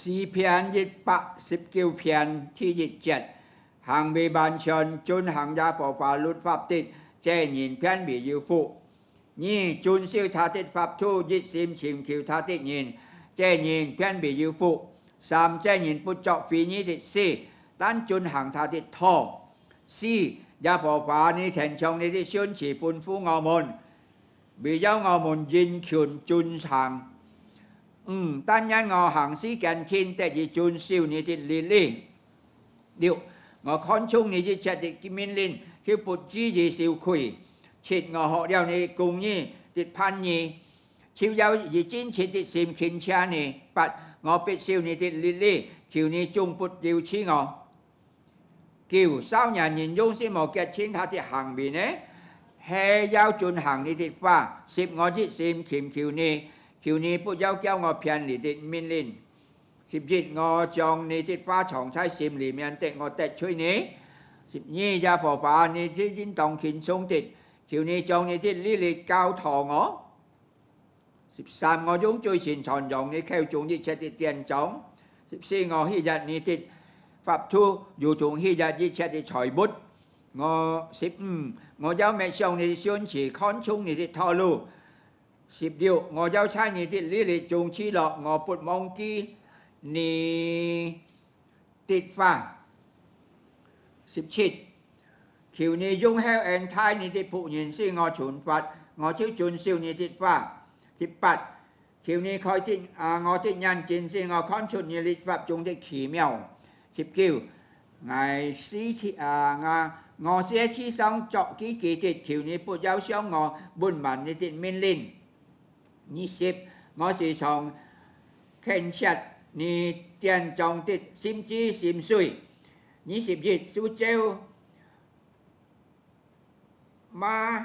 สี่เพียนยิดปะสิบกิวเพียนที่ยิดเจ็ดหางมีบานชน จุนหางยาปอปาลุดภาพติดเจนินเพียนบียูฟุ นี่จุนซิวทาติดภาพทูยิดซิมชิมคิวทาติดยินเจนินเพียนบียูฟุสามเจนินปุจเจาะฟีนี้ติดสี่ตันจุนหางทาติดท่อสี่ยาปอ้านี้แทนชงนี้ที่ชุนฉีปุนฟูงอมนบีเย้างอมนยินขุนจุนชังืตั้งยันเงาหางสีแกนทินแต่จีจุนซิวนี่ที่ลิลี่เดี๋ยวเงาค้อนชุ่งนี่ที่เฉดกิมินลินที่ปุจจีจีซิวคุยฉีดเงาหอกเดียวนี่กุ้งนี่ติดพันนี่ชิวยาวยีจินฉีดติดซิมขินชานี่ปัดเงาปิดซิวนี่ที่ลีลิงคิวนี่จุงปุจจิวชี้เงาคิวสาวหนานินยงสีหมอกแกชิ้นท่าที่หางบีเน่เฮยาวจุนหางนี่ติดฟ้าสิบงาจีซิมขิมคิวนี่คิวนี้ผู้เย้าเก้าวงอเพียนหลีติดมินลินสิบยีงอจองนี้ติดฟ้าช่องใช้ซิมหลีเมียนเตงอเตช่วยนี้สิบยี่ยาผอฟ้านี้ที่ยินตองขินทรงติดคิวนี้จองนี้ติดลิลิกาวทองอสิบสามงอยุ้งจุยสินชอนยองนี้แค่จุงยี่เชติเตียนจองสิบสี่งอฮิยัดนี้ติดฝับทูอยู่ถุงฮิยันย่เชติชอยบุตรงอสิบงอเจ้าแม่ชองนี้ชวนฉีค้อนชุงนี้ติดทอลูก十六，我有差你的你哋中之樂，我不忘記你的法。十七，求你用孝恩差你的僕人使我傳法，我超盡少你的法。十八，求你開天啊我的人見使我看出你的法中的奇妙。十九，捱思啊啊！我 sẽ chi xong chọn ký kỳ thịt thiếu ni bột giáo xong ngò buồn bản ni thịt minh linh 20我是從建設二點鐘的心知心水。21蘇州馬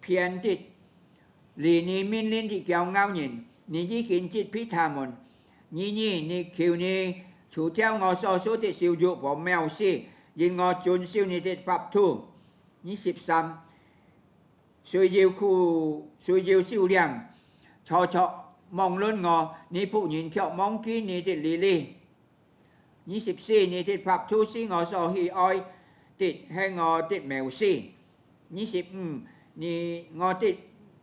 片的離你面臨的驕傲人，你已經接批他們。22你求你除掉我所說的笑辱和藐視，願我遵守你的法度。23十要苦，十要思量，ちょち论我，你不人却忘记你的利哩。二十四，你的佛诸是我所喜爱，的，嘿，我的妙师。二十五，你我的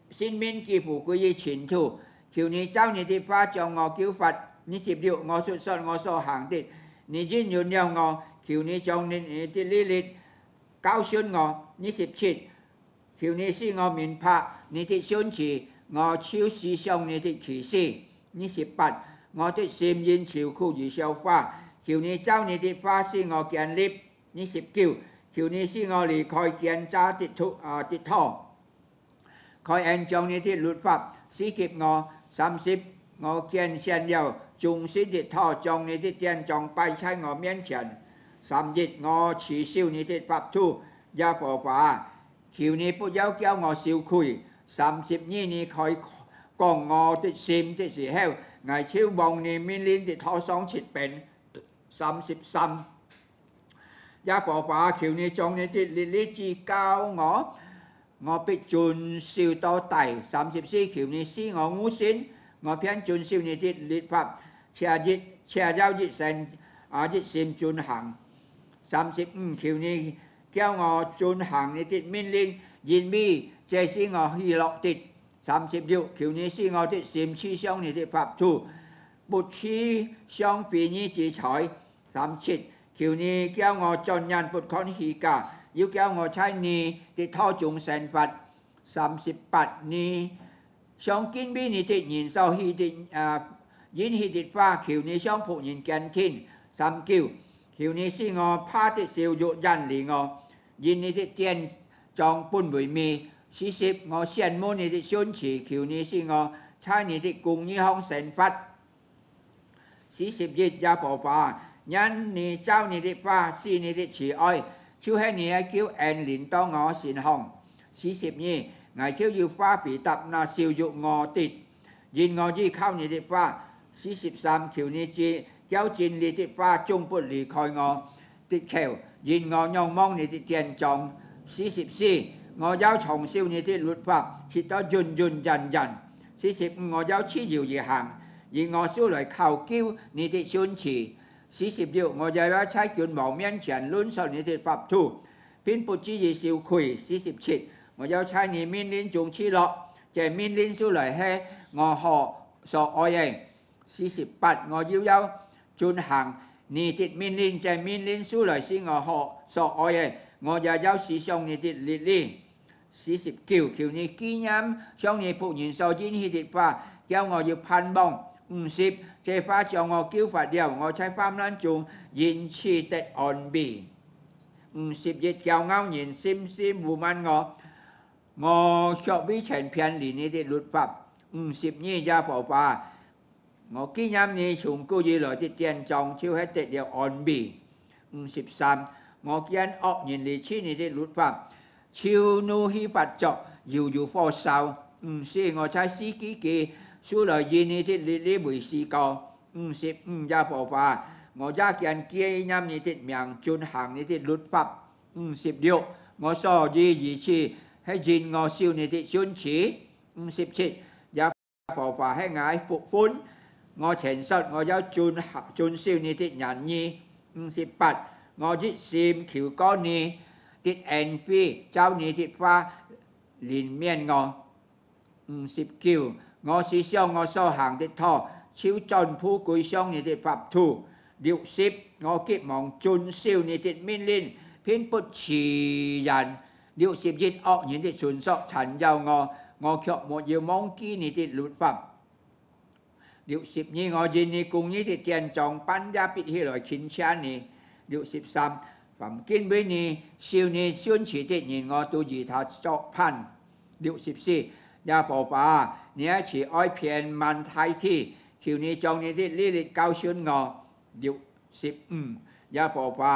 心明几乎归于前途，求你教你的法将我救法。二十六，我所说我所行的，你真原谅我。求你将你的利哩，教训我。二十七。คือนี้สิ่งอมินพระนี่ที่ชืนชีงอชิวสีชงนี่ที่ขีสิ่งนี่สิบแปดงอที่ซิมยินชิวคู่ยีเชียวฟ้าคือนี้เจ้านี่ที่ฟ้าสิ่งอแกนลิบนี่สิบเก้าคือนี้สิ่งอหลีคอยเกียนจ้าติดทุอ่าติดท่อคอยแอนจงนี่ที่หลุดฟับสี่เก็บงอสามสิบงอเกียนเชียนเดียว จุงสิติดท่อจงนี่ที่เตียนจงไปใช้งอเมียนเชียนสามจิตงอฉีสิวนี่ที่ฟับทู่ยาปอฟ้าคิวนี้ผู้เย้าเกี้ยวงอสิวคุยสามสิบนี่นี่คอยกองงอติดซิมติดสีแห้วไงชิวบองนี่มิลินติดทอสองฉิดเป็นสามสิบสามยาปอฟ้าคิวนี้จงนี่ติดลิลิจีเก้างองอปิดจุนสิวโตไตสามสิบสี่คิวนี้สี่งองูสินงอเพี้ยนจุนสิวนี่ติดลิพับเชียจิตเชียเจ้าจิตเซนอาจิตซิมจุนหังสามสิบคิวนี้เกี่วงอจุนห่างนิติดมินลิงยินบีเจสิงอฮีหลอกติดสามสิบเดียวคิวนี้สิงอติดสิมชี้ช่องนิติดภาพทูบุชี้ช่องปีนี้จีฉอยสามชิดคิวนี้เก้่ยวงอจนยันปุดคอนฮีกายูเก้่ยวงอใช้นีติดท่อจุงแสนปัดสามสิบปัดนีช่องกินบีนิติดยินเศร้าฮีติดอ่ายินฮีติดฟ้าคิวนี้ช่องผูกยินแกนทินสามกิวคิวนี้สิงอพาติเซียวยุดยันหลีงอ因你的典章本为美，是使我羡慕你的信慈，求你使我差你的公義向神發。四十日也無罷，因你周你的花，是你的慈愛，超喺你嘅叫恩連當我善行。四十二，危超要花被搭那笑辱我跌，願我依靠你的花。四十三，求你至交戰你的花，終不離開我。跌橋。然我仰望你的健壮，四十四，我要重修你的律法，切得润润人人。四十五，我要持教而行，而我修来求教你的训词。四十六，我就要差卷王面前论述你的法度，并不至于小愧。四十七，我要猜你命令众赐乐，这命令修来黑，我何所爱人。四十八，我要要进行。你的命令在命令书內是我學所愛嘅，我也有時上你的列令。四十九，求你纪念上你僕人所應許的話，叫我要盼望。五十，這話將我叫發了，我在患難中延遲得安慰。五十一，叫偶然心思污满我，我卻未曾偏離你的律法。五十二，也無法。我紀念你從古以來的典章，超喺敵人岸邊。五十三，我見惡人離棄你的律法，超怒氣發作，搖搖火燒。五四，我差使自己素來以你的律例為詩歌。五十五，耶和華，我也見紀念你的名，遵行你的律法。五十六，我所以如此，係因我受你的訓斥。五十七，耶和華係我福分。我诚实，我有尊尊少你的仁义。五十八，我一心求过你的恩惠，教你的花怜悯我。五十九，我思想我所行的错，超尽富贵伤你的法度。六十，我急忙遵守你的命令，偏不持人。六十一，恶人的传说缠绕我，我却没有忘记你的律法。điều สิบยี่งอจินนี่กุงนี่ที่เตียนจองปัญญาปิที่ลอยขินชานี่ điều สิบสามฝัมกินวินี่สิวนี่ชุนฉีตินี่งอตัวยีทาจอกพัน điều สิบสี่ยาปอปาเนี่ยฉีอ้อยเพียนมันไทยที่คิวนี่จองนี่ที่ลิลิตเกาชุนงอ điều สิบอืมยาปอปา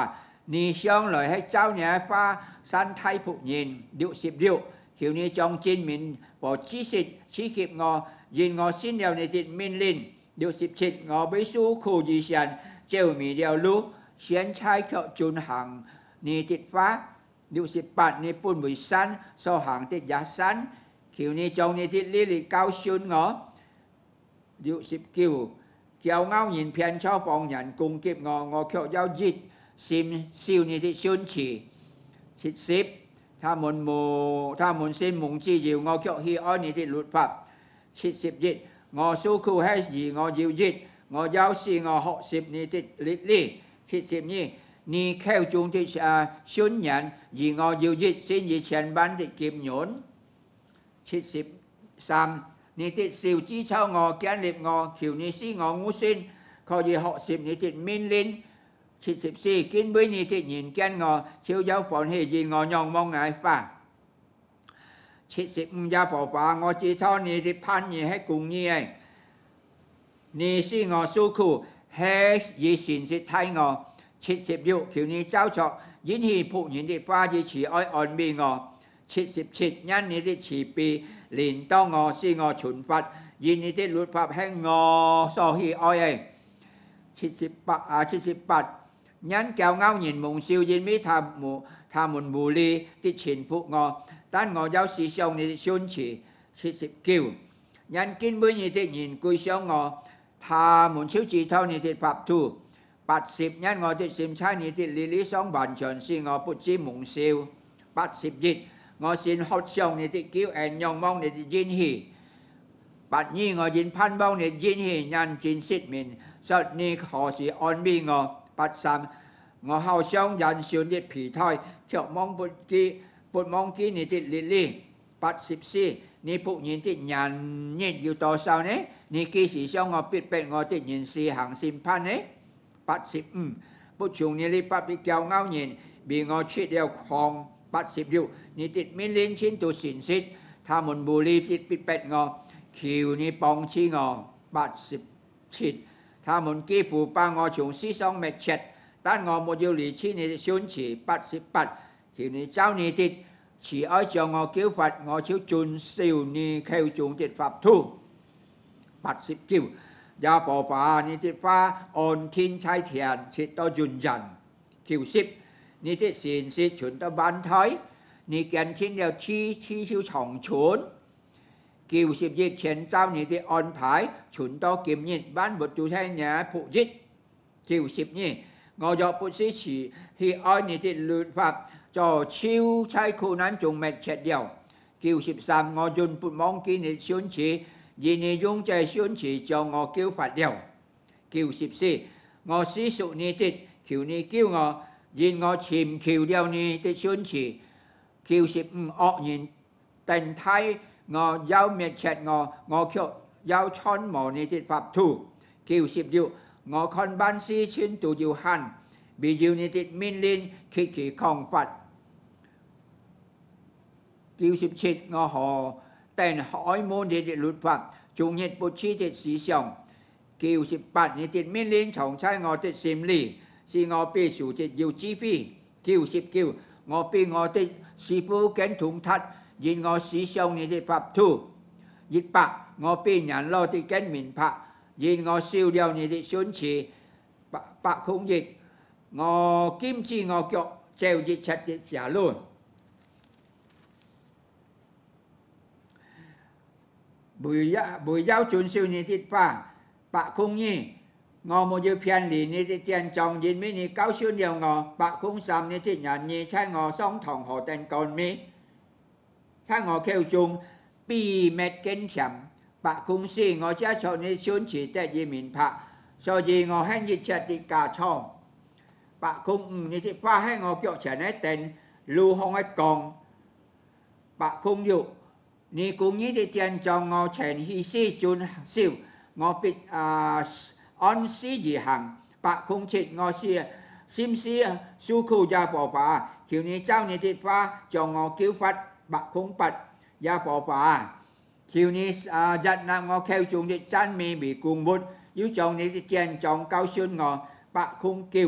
นี่เชียงลอยให้เจ้าเนี่ยฟ้าสันไทยผูกยิน điều สิบเดียวคิวนี่จองจินมินปอชี้สิทชี้กิบงอยินงอสิ้นเดียวในจิตมินลินเดียวสิบชิดงอไปสู้คู่จีเซียนเจ้ามีเดียวรู้เชียนชายเขาจุนหังนีจิตฟ้าเดียวสิบปัดนีปุ่นบุยสันโซหังติดยาสันคิวนีจงในีจิตลิลิเกาชุนงอเดียวสิบกิวเกี่ยวเงาหินเพียนชอบฟองหยันกุ้งเก็บงองอเขียวย้าจิตซิมซิวนีที่ชุนฉีชิดซิบถ้ามนโมถ้ามนสิ้นมุงจีจิวงอเขียวฮีอ้อยในีที่หลุดพับ切涉熱，我訴求係而我要熱，我就是我學習你的烈烈，切涉你。你靠中的啊信仰，而我要熱先以前班的劍刃。切涉三，你的兆之秋我建立我，求你使我悟先，可以學習你的命令。切涉四，見每你的言間我，少有放棄而我仰望挨化。七十五家菩萨，我知道你的判语是公意的，你是我受苦，还以善事替我；七十六求你救助，因你普贤的法子慈爱安慰我；七十七因你的慈悲怜到我，使我存佛，因你的律法向我所喜爱哎，七十八啊，七十八，因叫牛人蒙羞，因为他们他们无礼的欺负我。但我有時常嘅宣詞切切叫，人見每日的言歸上我，他們超自偷你的白兔，八十因我的閃差你的理理想完全是我不知夢少。八十一我先學上你的叫，and 仰望你的煙氣。八二我現盼望你煙氣人見失眠，實你何時安慰我？八三我後想人少的疲態，卻望不見。ปุนมองที่นี่ติ่ลิลี่ปัดสิบสี่นี่ผู้หญิงติดยันงียอยู่ต่อเสาเนี่ยนี่กี่สีเสองอปิดเป็นงอติดยินสีหางสิมพันเนี่ยปัดสิบอืมผู้ชงนี่ลิปัดไปเกี่ยวเงาเงิน บีงอชิดเดียวคองปัดสิบอยู่นี่ติดมิลินชิ้นตัวสินสิทถ้ามุนบุรีติดปิดเป็ดงอ คิวนี่ปองชี้งอปัดสิบชิดถ้ามุนกี้ผูปางอชงสีสองเมดเช็ดต้านงอโมยูหลีชี้นี่ชุนฉีปัดสิบปัดปด thì ni cháu ni tịt chỉ ở chỗ ngô cứu Phật ngô chiếu chun siêu ni kêu chung tịt Pháp thu bạch sĩ kiều gia bộ phá ni tịt pha ôn thiên chai thiền chỉ to dùn dần thiểu xịp ni tịt xin xịt chun to ban thói ni kèn thiên đều thi thi siêu trọng chốn kiều xịp dịch thiền cháu ni tịt ôn phái chun to kiếm nhịn bán bột chú thay nhà phụ dịch thiểu xịp nhị ngô dọ bụt sĩ chỉ khi ôn ni tịt lượt Pháp cho siêu chai khu nam chung mẹ chết điều kêu sịp sam ngô dùn bụt mong kì nị xuân chỉ dì nị dung chạy xuân chỉ cho ngô kêu phạt điều kêu sịp si ngô sĩ sụ nị tịt kiều nị kêu ngô dìn ngô chìm kiều điều nị tịt xuân chỉ kêu sịp ọ nhìn tình thay ngô giao mẹ chết ngô ngô kiểu giao chon mò nị tịt pháp thủ kêu sịp điều ngô con ban si xin tù điều hành bị điều nị tịt minh linh khi kỳ không phạt 97 ngõ họ tên hỏi môn thì luật pháp chúng nhiệt bố trí thì sĩ sống 98นี่ติดมิลินของใช้งอติดซิมลีสีงอปีสูติดยูจีฟีกิวสิบกิวงอปีงอติดสีปูแกนถุงทัดยินงอสีเซียงนี่ติดปับทูยิดปะงอปีหยันรอติดแกนหมิ่นพระยินงอซิวเดียวนี่ติดชุนฉีปะปะคงยิดงอกิมจีงอเกาะเจวยิดชัดติดเสียลุ่น bùi ya bùi giáo chuẩn siêu ni tít pa bạ khung nhi ngò mô dư phiền lì ni tít tiền chồng dính mi ni cao siêu nhiều ngò bạ khung sam ni tít nhàn nhi chai ngò sống thòng hồ tên con mi chai ngò kêu chung bì mệt kén thiểm bạ khung si ngò cha cho ni xuân chỉ tệ di mình pa so gì ngò hen di chẹt tít cả chong bạ khung ni tít pa hay ngò kiệu chả né tên lưu hong ai còn bạ khung dụ 你公益的建造我全意思遵守，我必啊按時而行，百孔切我是心思訴求也無法，求你將你的話將我叫發百孔拔也無法，求你啊日納我口中的真美為供物，要將你的建造教訓我百孔叫，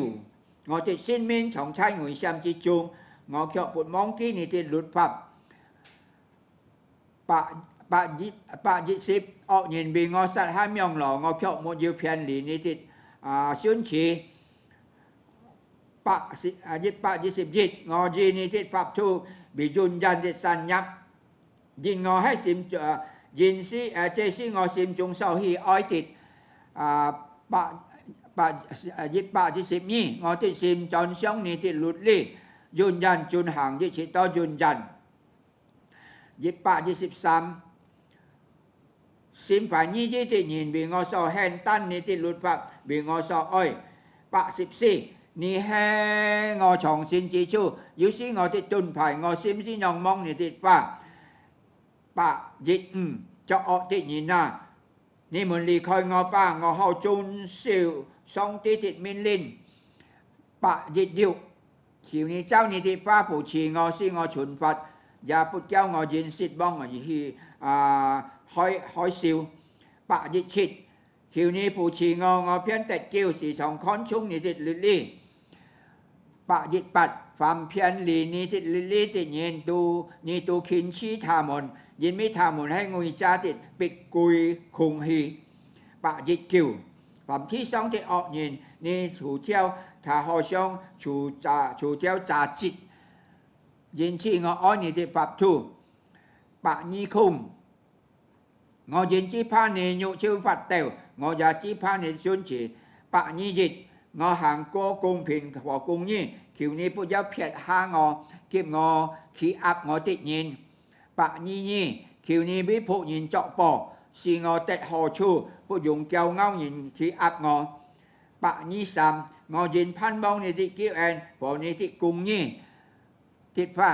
我的生命從差外心之中，我卻不忘記你的律法。ปะปะจิปะจิสิบออกเยินบีงอสัตห้ามยองหลองอเพียวมดยูเพียนหลีนิติชุนฉีปะสิจิปะจิสิบจิตงอจีนิติปับทูบิจุนยันติสัญญับยินงอให้สิมจยินซีเจซีงอสิมจงเศร้าฮีอ้อยติดอาปะปะจิปะจิสิบนี่งอติสิมจอนเซียงนิติหลุดลี่ยุนยันจุนห่างยิชิตตอยุนยันยี่แปดยี่สิบสามสิมผ่ายี่ยี่ที่ยินบีงอสอแหนตันนี่ที่หลุดพับบีงอสออ้อยปะสิบสี่นี่แหงอชองสินจีชูยุสิงอที่จุนผ่ายงอซิมสิยองมองนี่ที่ป้าปะยิดอืมจะออกที่ยินนานี่มันลีคอยงอป้างอเฮาจุนสิวสองที่ติดมินลินปะยิดดิวขิวนี้เจ้านี่ที่ป้าผู้ชีงอซิงอฉุนฟัดยาปุทธเจ้าเอายินสิบบ้องอยู่ที่ห้อยห้อยซิวปะยิชิดคิวนี้ผู้ชีงองอเพี้ยนแต่เกี่ยวสี่สองค้อนชุ่งนีิติลิลี่ ปะยิปัดฟวามเพี้ยนหลีนีิติลิลี่ติเย็นดูนี่ตูขินชี้ทามนยินไม่ทามนให้งูจ้าติดปิดกุยคุงฮี ปะยิกิ้วฟวามที่สองติออกเย็นนี่ถูเที่ยวทาหอช่องชูจ่าชูเที่ยวจ่าจิต dân chị ngọ oi nì tệ bạp thù bạ nhi khùng ngọ dân chị pha nì nhộ chư phạt tèo ngọ giá chị pha nì xuân chỉ bạ nhi dịch ngọ hàng cô cùng phiền hòa cùng nhi kiểu nì bố giáo phiệt ha ngọ kiếp ngọ khi áp ngọ tịt nhìn bạ nhi nhi kiểu nì bí phụ nhìn trọ bỏ xì ngọ tệ hồ chu bố dùng kéo ngao nhìn khi áp ngọ bạ nhi sam ngọ dân phan bông nì tị kiếp en bỏ nì tị cùng nhi ทิศฟ้า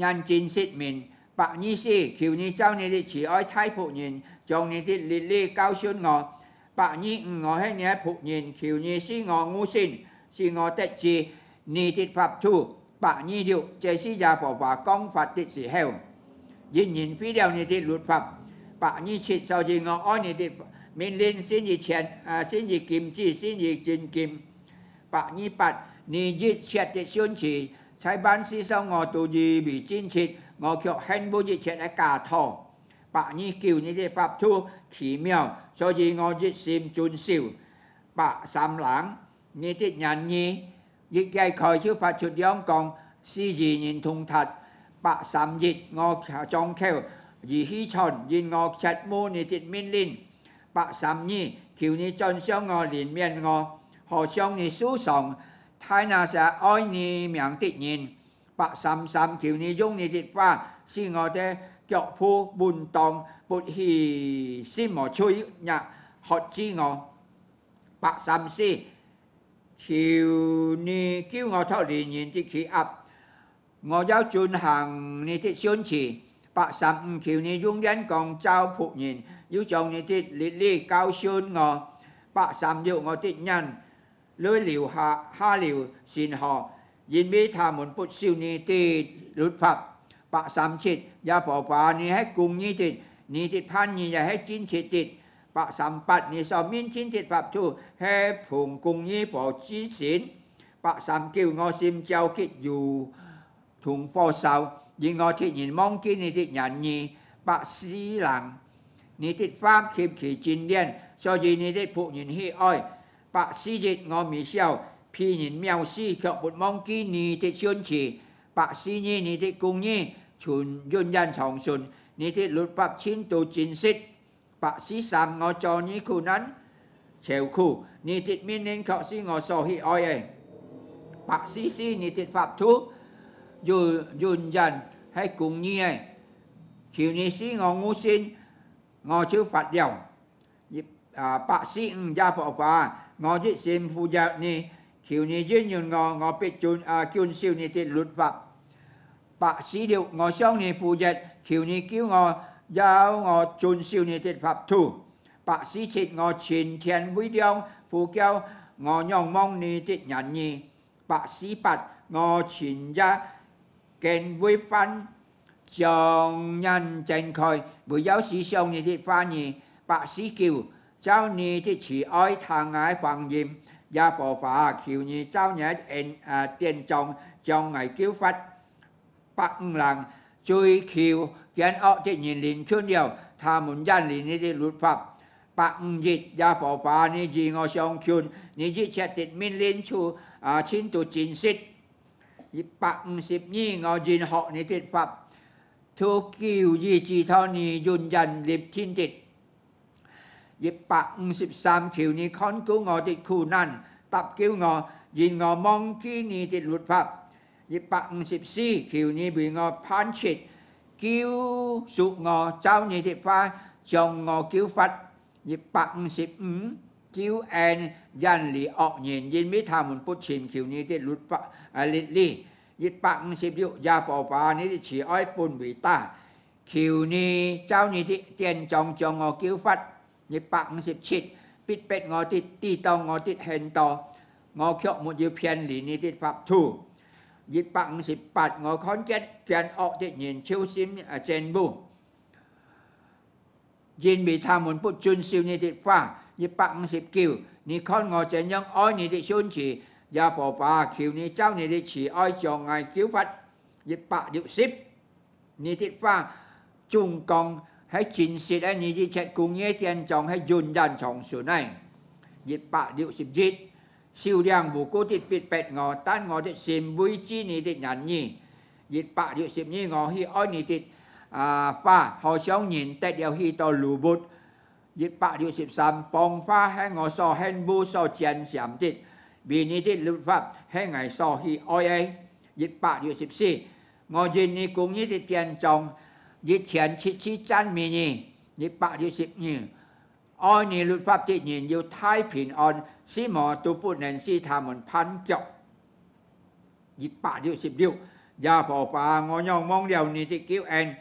ยันจินสิทมิน八二四求你走你的慈愛太僕人，將你的烈力教訓我。八二五我係你的僕人，求你使我悟性，使我得知你的法度。八二六這是耶和華講法的時候，仍然非了你的律法。八二七就是我按你的命令先至請，啊先至禁止，先至進禁。八二八你熱切的宣持。菜板撕伤我独自未坚持我却很不知切的嫁托白衣叫你的白兔奇妙所以我一心遵守。白衫郎，你的人儿亦该开销发出阳光是自然通达白衫日，我强中求而气喘愿我赤魔你的命令白衫儿求你尽伤我怜悯我何伤你诉讼 thái na sa oi ni miệng tị nhìn ba sam sam kiểu ni dung ni tịt pha si ngò thế kiệu phu bùn tòng bụt hì si mò chui nhạc hot chi ngò ba sam si kiểu ni kêu ngò thọ đi nhìn tị khí áp ngò giáo chun hàng ni tị xuân chỉ bạc sam kiểu ni dung đến còn trao phụ nhìn yếu trong ni tịt lì lì cao xuân ngò ba sam dụ ngò tịt nhằn ลุยหลิวฮาฮาหลิวสินหอ ยินมีทาหมุนปุชิวนีตีรุดพับปะสามชิดยาผอปานี้ให้กุงนี้ติดนี้ติดพันนี้อย่าให้จินฉิดติดปะสัมปัดนี้สอมินชินติดปับทูให้ผงกุงนี้ผอจีศินปะสามกิวงอซิมเจ้าคิดอยู่ ถุงฟอเสายิงงอที่หินมองกินนี้ติดหยันนี้ ปะสีหลังนี้ติดฟ้ามิขมขี่จินเดียนโซยีนี้ติดผูกหินฮีอ้อย白絲節我未消，偏然妙思卻沒忘記你的宣辭。白絲呢，你的貢獻傳潤人長存，你的律法千度展示。白絲衫我做你苦難愁苦，你的命令卻是我所喜愛嘅。白絲絲你的法度潤潤人係貢獻嘅，求你使我悟性，我超法了。啊，白絲唔加破化。我一心扶着你求你原谅我我必遵啊遵守你的律法白事了我向你负责求你叫我有我遵守你的法度白事前我全天会亮呼叫我仰望你的仁义。白事白我全家更会翻众人正确没有事想你的法儿白事叫เจ้านีที่ฉีอ้อยทางงายฟังยิมยาปอฝาคิวนีเจ้าเนี่ยเอ็นเตียนจงจงไงกิ้วฟัดปักหลังจุยคิวเขียนออกที่ยินลินขึ้นเดียวทามุนย่านลินนี่ที่รุดฟับปักหยิดยาปอฝานี่จีงอชองคุนนี่ยี่เชติดมินลินชูชิ้นตุจินซิดปักสิบยี่งอจินหอกนี่ติดฟับทุกิวยี่จีเท่านี้ยุนยันลิบทิ้นติดยิบปากสิบสามคิวนี้ค้อนกู้งอติดคู่นั่นปับกิ้วงอ ยินงอมองกี้นี้ติดหลุดพับยิบปากสิบสี่คิวนี้บีงอพันฉิดกิ้วสุงอเจ้านี้ติดฟ้าจงงอกิ้วฟัดยิบปากสิบอืคิวแอน ยันหลีออกเยิน ยินมิทามุนปุชิมคิวนี้ที่ลุดปะอลิลี่ ยิบปักสิบยุยาปอปานี้ที่ฉีอ้อยปุนวีตาคิวนี้เจ้านี้ที่เตียนจองจองอกิ้วฟัดยิบปักสิบชิด ปิดเป็ดงอติดตีตองงอติดเห็นตองอเขียวมุดยืเพียนหลีนี้ติดฟับทูยิบปักสิบปัดงอค้อนเจ็ดเกนออกติดเนียนชยวซิมเจนบูยินบีทามุนพุจุนซิวนี้ติดฟ้ายิบปักสิบกิวนี่ค้อนงอเจนยังอ้อยนี่ติดชุนฉียาปอปาคิวนีเจ้านี่ติดฉีอ้อยจองไงคิวฟัด ยิบปะกดิบสิบนี่ติดฟ้าจุงกอง hãy chính sĩ anh nhìn gì chết cùng nghe tiền chồng hãy dùn dàn chồng số này nhịp bạ điệu xịp dịch siêu đàng bù cô thịt bịt bẹt ngò tan ngò thịt xìm vui chi nì thịt nhắn nhì nhịp bạ điệu xịp nhì ngò hi oi nì thịt à, pha họ sống nhìn tết đeo hi to lù bụt nhịp bạ điệu xịp xàm phong pha hay ngò so hèn bu so chèn xàm thịt vì nì thịt lực pháp hay ngài so hi oi ấy nhịp bạ điệu xịp xì ngò dìn nì cũng như thịt tiền chồng 一前七七站美尼，一八六十六，爱你律法的人要太平安，什么都不能使他们盘脚。一八六十六，压迫法，我用蒙了你的脚恩，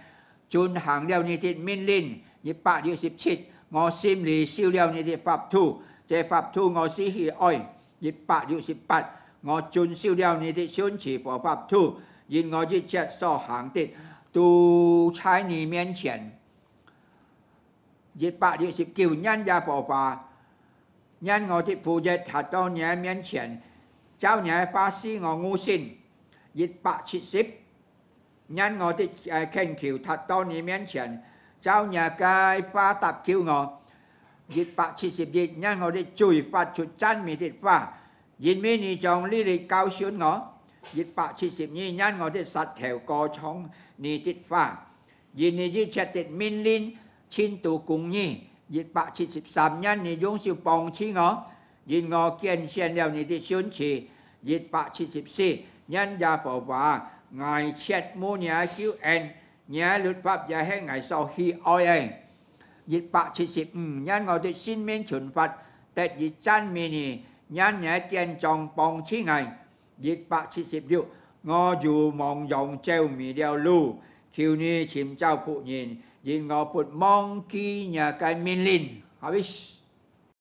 准行了你的命令。一八六十七，我心里修了你的法土，这法土我是喜爱。一八六十八，我准修了你的准持和法土，因我一切所行的。tu chai ni mian qian dịch bạ địa sĩ kiều nhân gia bỏ phà nhân ngồi thịt phù dịch thật đâu nhé mian qian cháu nhé phá si ngồi ngu sinh dịch bạ chị xếp nhân ngồi thịt à, khen kiều thật đâu nhé mian qian cháu nhà cái phá tạp kiều ngồi dịch bạ chị xếp dịch nhân ngồi thịt chùi phạt chuột chăn mì thịt phà dịch mi ni chồng lý lịch cao xuyên ngồi ยิปะชิสิบนี่ย่านเงาที่สัตว์แถวกอช่องนีติดฟ้า ยินนี่ยี่เฉติดมินลินชินตูกุงนี่ยิปะชิสิบสามย่านนี่ยงสิวปองชิเงายินงอเกียนเชียนเดียวนีตที่ชุนชียิปะชิสิบสี่ย่านยาปอบางเช็ดมูเนียคิวเอ็นเนียลุดปับยาให้ไงเศร้าฮีออยเองยิปะชิสิบย่านเงาที่สิ้นเมนฉุนฟัดแต่ยิจันมีนี่ย่านเนียเจียนจองปองชิไงยี่สิบสี่สิบเดียวงออยู่มองยองเจ้ามีเดียวลู่คิวนี้ชิมเจ้าผู้ยินยินงอปุดมองกี้เนี่ยกายมินลินฮาวิช